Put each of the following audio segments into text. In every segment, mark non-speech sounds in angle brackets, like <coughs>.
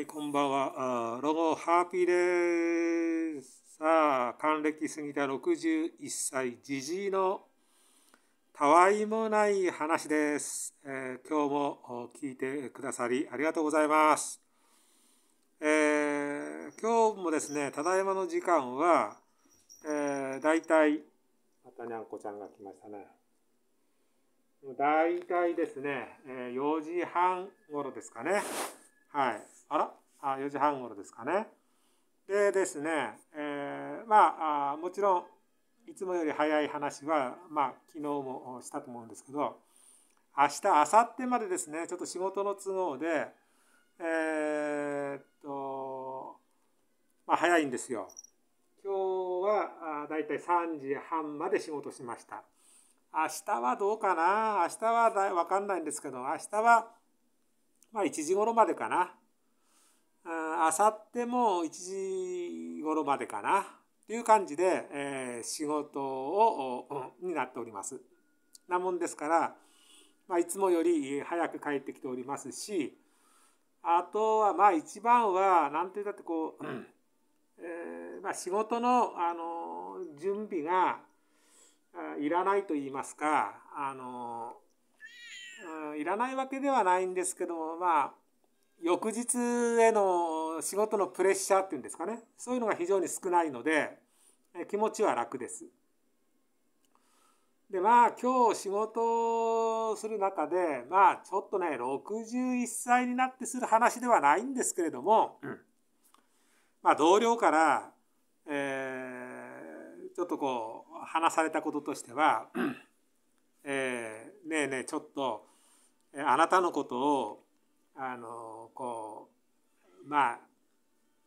はい、こんばんは。ロゴハーピーです。さあ、還暦過ぎた61歳、じじいのたわいもない話です、えー、今日も聞いてくださりありがとうございます。えー、今日もですね、ただいまの時間は、えー、だいたい、またにゃんこちゃんが来ましたね。だいたいですね、え4時半頃ですかね。はい。あらあ ?4 時半頃ですかね。でですね、えー、まあもちろんいつもより早い話は、まあ、昨日もしたと思うんですけど明日明後日までですねちょっと仕事の都合でえー、っと、まあ、早いんですよ。今日はだいたい3時半まで仕事しました。明日はどうかな明日はだ分かんないんですけど明日はまあ1時頃までかな。あさっても1時頃までかな。っていう感じで、えー、仕事を、になっております。なもんですから、まあ、いつもより早く帰ってきておりますし、あとはまあ一番は、なんていうか、ってこう、うんえーまあ、仕事の、あの準備がいらないと言いますか、あのうん、いらないわけではないんですけどもまあ翌日への仕事のプレッシャーっていうんですかねそういうのが非常に少ないので気持ちは楽です。でまあ今日仕事をする中でまあちょっとね61歳になってする話ではないんですけれども、うん、まあ同僚から、えー、ちょっとこう話されたこととしては「えー、ねえねえちょっとあなたのことをあのこうまあ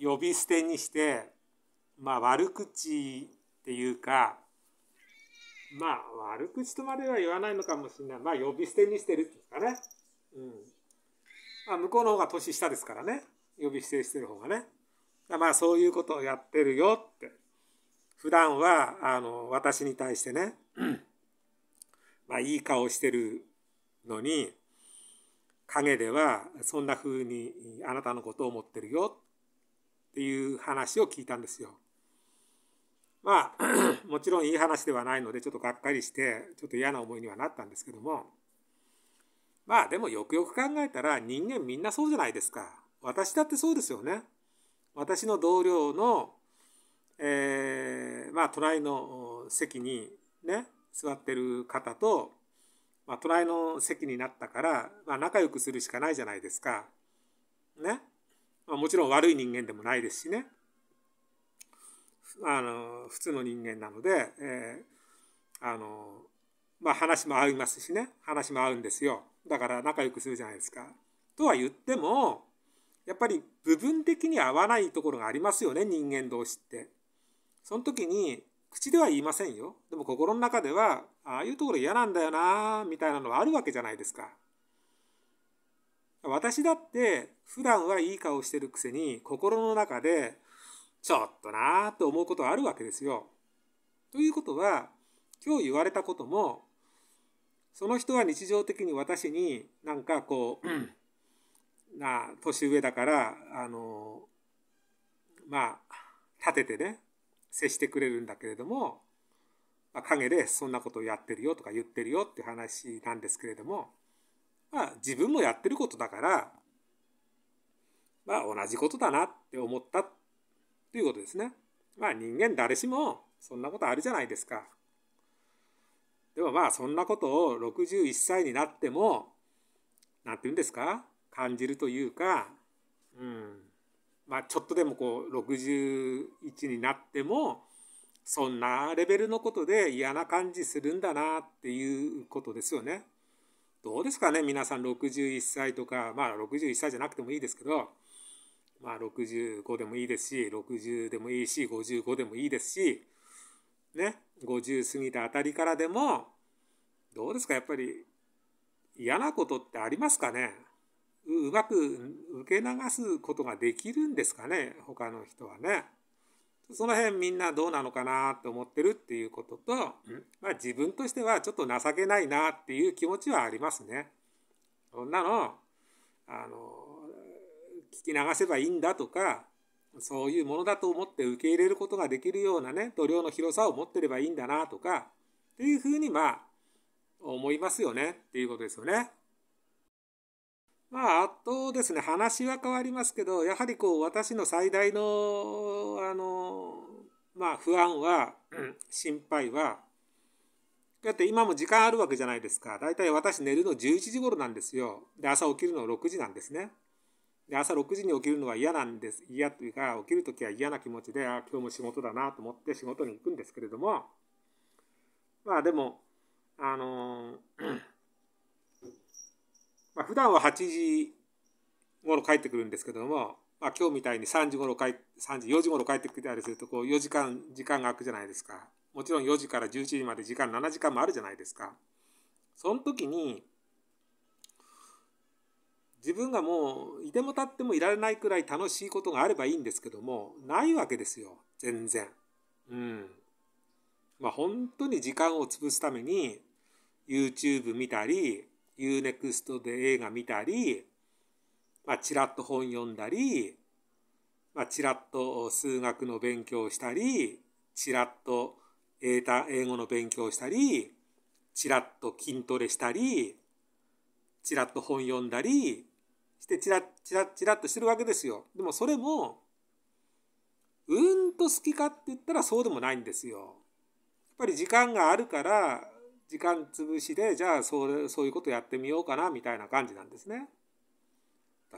呼び捨てにして、まあ、悪口っていうかまあ悪口とまでは言わないのかもしれないまあ呼び捨てにしてるっていうかね、うんまあ、向こうの方が年下ですからね呼び捨てしてる方がねまあそういうことをやってるよって普段はあの私に対してねまあいい顔してるのに陰ではそんな風にあなたのことを思ってるよっていう話を聞いたんですよ。まあ <coughs> もちろんいい話ではないのでちょっとがっかりしてちょっと嫌な思いにはなったんですけどもまあでもよくよく考えたら人間みんなそうじゃないですか私だってそうですよね私の同僚の、えー、まあ隣の席にね座ってる方とまあ、隣の席になったから、まあ、仲良くするしかないじゃないですか。ね。まあ、もちろん悪い人間でもないですしね。あの、普通の人間なので、えー、あの、まあ話も合いますしね。話も合うんですよ。だから仲良くするじゃないですか。とは言っても、やっぱり部分的に合わないところがありますよね、人間同士って。その時に、口では言いませんよでも心の中ではああいうところ嫌なんだよなみたいなのはあるわけじゃないですか私だって普段はいい顔してるくせに心の中でちょっとなーと思うことはあるわけですよ。ということは今日言われたこともその人は日常的に私になんかこう、<clears throat> な年上だからあのまあ立ててね接してくれるんだけれども、まあ、陰でそんなことをやってるよとか言ってるよっていう話なんですけれども、まあ、自分もやってることだから、まあ、同じことだなって思ったということですね。まあ、人間誰しもそんなことあるじゃないですか。でもまあそんなことを61歳になっても何て言うんですか感じるというか、うん、まあ、ちょっとでもこう61になってもそんなレベルのことで嫌な感じするんだなっていうことですよね。どうですかね皆さん61歳とかまあ61歳じゃなくてもいいですけど、まあ、65でもいいですし60でもいいし55でもいいですし、ね、50過ぎたあたりからでもどうですかやっぱり嫌なことってありますかねうまく受け流すことができるんですかね他の人はね。その辺みんなどうなのかなと思ってるっていうことと、まあ、自分としてはちょっと情けないなっていう気持ちはありますね。そんなのあの聞き流せばいいんだとかそういうものだと思って受け入れることができるようなね度量の広さを持ってればいいんだなとかっていうふうにまあ思いますよねっていうことですよね。まあ、あとですね、話は変わりますけど、やはりこう、私の最大の、あの、まあ、不安は、心配は、だって今も時間あるわけじゃないですか。だいたい私寝るの11時頃なんですよ。で、朝起きるの6時なんですね。で、朝6時に起きるのは嫌なんです。嫌というか、起きるときは嫌な気持ちで、あ、今日も仕事だなと思って仕事に行くんですけれども、まあでも、あの、まあ、普段は8時頃帰ってくるんですけども、まあ、今日みたいに3時頃帰3時4時頃帰ってきたりするとこう4時間時間が空くじゃないですかもちろん4時から11時まで時間7時間もあるじゃないですかその時に自分がもういてもたってもいられないくらい楽しいことがあればいいんですけどもないわけですよ全然うんまあ本当に時間を潰すために YouTube 見たりーネクストで映画見たり、まあ、ちらっと本読んだり、まあ、ちらっと数学の勉強をしたり、ちらっと英語の勉強をしたり、ちらっと筋トレしたり、ちらっと本読んだり、してちらちらちらっとしてるわけですよ。でもそれも、うんと好きかって言ったらそうでもないんですよ。やっぱり時間があるから時間潰しでじゃあそうそういうことやってみようかなみたいな感じなんですね。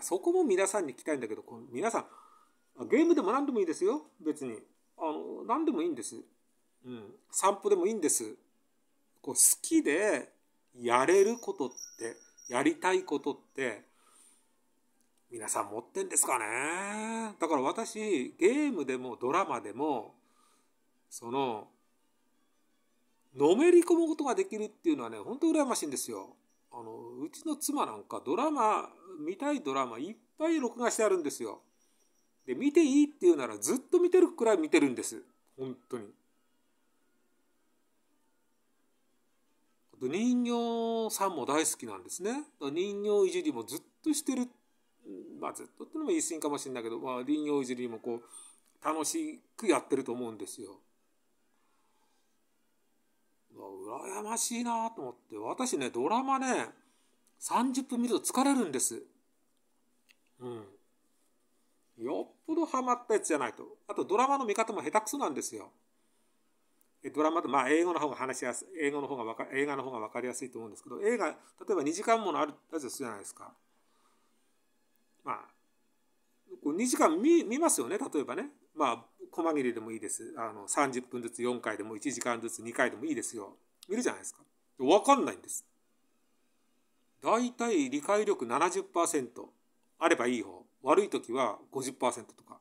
そこも皆さんに聞きたいんだけど皆さんゲームでも何でもいいですよ別にあの何でもいいんです、うん、散歩でもいいんですこう好きでやれることってやりたいことって皆さん持ってんですかねだから私ゲームでもドラマでもそののめり込むことができるっていうのはね、本当羨ましいんですよ。あの、うちの妻なんかドラマ、見たいドラマいっぱい録画してあるんですよ。で、見ていいっていうならずっと見てるくらい見てるんです。本当に。人形さんも大好きなんですね。人形いじりもずっとしてる。まあずっとってのも言い過ぎかもしれないけど、まあ人形いじりもこう、楽しくやってると思うんですよ。羨ましいなと思って、私ね、ドラマね、30分見ると疲れるんです。うん。よっぽどハマったやつじゃないと。あとドラマの見方も下手くそなんですよ。ドラマと、まあ英語の方が話しやすい、英語の方がわか、映画の方がわかりやすいと思うんですけど、映画、例えば2時間ものあるやつじゃないですか。まあ、こう2時間見見ますよね例えばねまあ細切れでもいいですあの30分ずつ4回でも1時間ずつ2回でもいいですよ見るじゃないですか分かんないんです大体理解力70%あればいい方悪い時は50%とか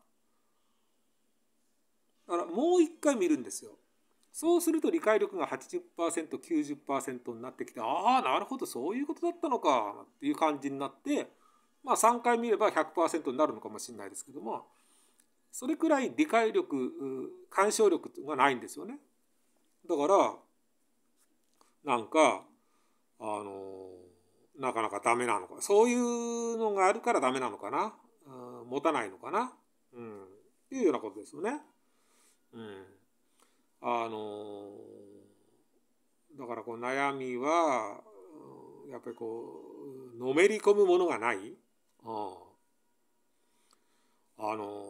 だからもう一回見るんですよそうすると理解力が 80%90% になってきてああなるほどそういうことだったのかっていう感じになってまあ、3回見れば100%になるのかもしれないですけどもそれくらい理解力鑑賞力がないんですよね。だからなんかあのなかなかダメなのかそういうのがあるからダメなのかな、うん、持たないのかな、うん、っていうようなことですよね。うん、あのだからこう悩みはやっぱりこうのめり込むものがない。うん、あの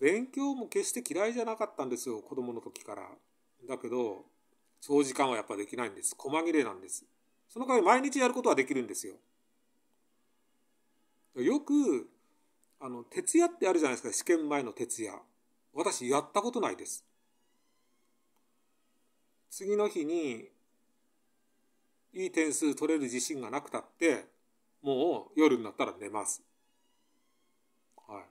ー、勉強も決して嫌いじゃなかったんですよ子供の時からだけど長時間はやっぱできないんです細切れなんですその代わり毎日やることはできるんですよよくあの徹夜ってあるじゃないですか試験前の徹夜私やったことないです次の日にいい点数取れる自信がなくたってもう夜になったら寝ます。はい。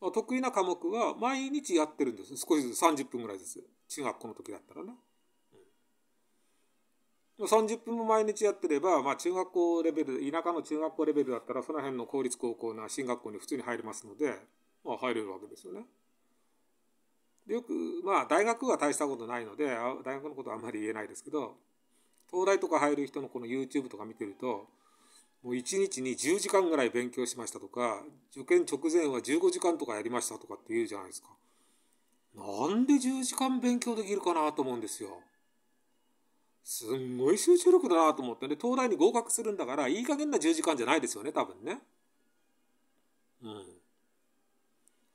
まあ、得意な科目は毎日やってるんです。少しずつ30分ぐらいです。中学校の時だったらね。うん、30分も毎日やってれば、まあ、中学校レベル、田舎の中学校レベルだったら、その辺の公立高校な進学校に普通に入れますので、まあ、入れるわけですよね。よく、まあ、大学は大したことないので、大学のことはあんまり言えないですけど、東大とか入る人のこの YouTube とか見てるともう1日に10時間ぐらい勉強しましたとか受験直前は15時間とかやりましたとかって言うじゃないですか。なんで10時間勉強できるかなと思うんですよ。すんごい集中力だなと思ってね東大に合格するんだからいい加減な10時間じゃないですよね多分ね。うん。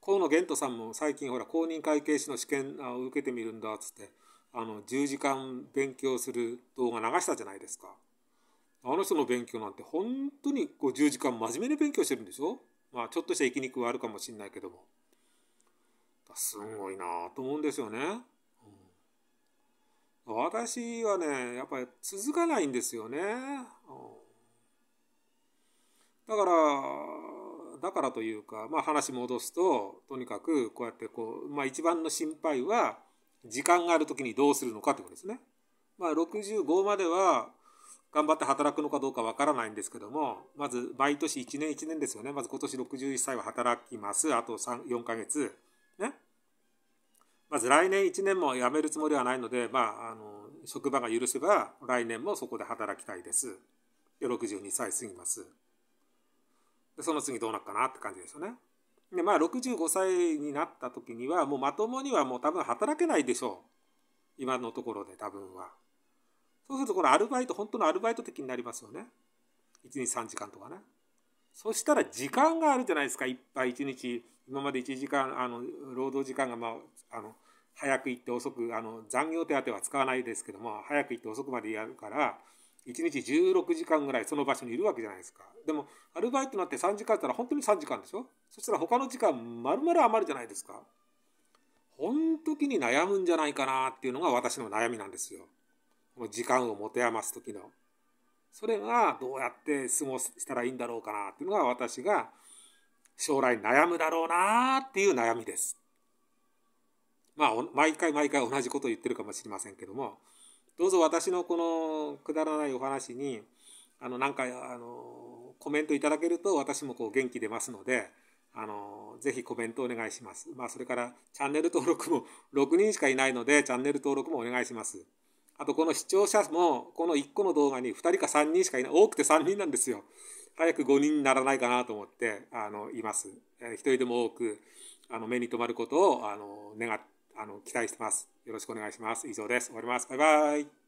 河野玄斗さんも最近ほら公認会計士の試験を受けてみるんだっつって。あの10時間勉強する動画流したじゃないですかあの人の勉強なんて本当にこう10時間真面目に勉強してるんでしょまあちょっとした生き肉はあるかもしんないけどもすごいなと思うんですよね、私はねやっぱり続かないんですよね、だからだからというか、まあ、話戻すととにかくこうやってこう、まあ、一番の心配は時間がある時にどうするのかってことですね。まあ、65までは頑張って働くのかどうかわからないんですけどもまず毎年1年1年ですよねまず今年61歳は働きますあと4ヶ月ねまず来年1年も辞めるつもりはないので、まあ、あの職場が許せば来年もそこで働きたいですで62歳過ぎますでその次どうなっかなって感じですよね。でまあ65歳になった時にはもうまともにはもう多分働けないでしょう今のところで多分はそうするとこのアルバイト本当のアルバイト的になりますよね1日3時間とかねそしたら時間があるじゃないですかいっぱい1日今まで1時間あの労働時間が、まあ、あの早く行って遅くあの残業手当は使わないですけども早く行って遅くまでやるから1日16時間ぐらいその場所にいるわけじゃないですかでもアルバイトになって3時間ったら本当に3時間でしょそしたら他の時間まるまる余るじゃないですかほんに悩むんじゃないかなっていうのが私の悩みなんですよ時間を持て余す時のそれがどうやって過ごしたらいいんだろうかなっていうのが私が将来悩むだろうなっていう悩みですまあ毎回毎回同じことを言ってるかもしれませんけどもどうぞ私のこのくだらないお話にあのなんかあのコメントいただけると私もこう元気出ますのであのぜひコメントお願いします、まあ、それからチャンネル登録も6 <laughs> 人しかいないのでチャンネル登録もお願いしますあとこの視聴者もこの1個の動画に2人か3人しかいない多くて3人なんですよ早く5人にならないかなと思ってあのいます一人でも多くあの目に留まることをあの願ってあの期待してます。よろしくお願いします。以上です。終わります。バイバイ。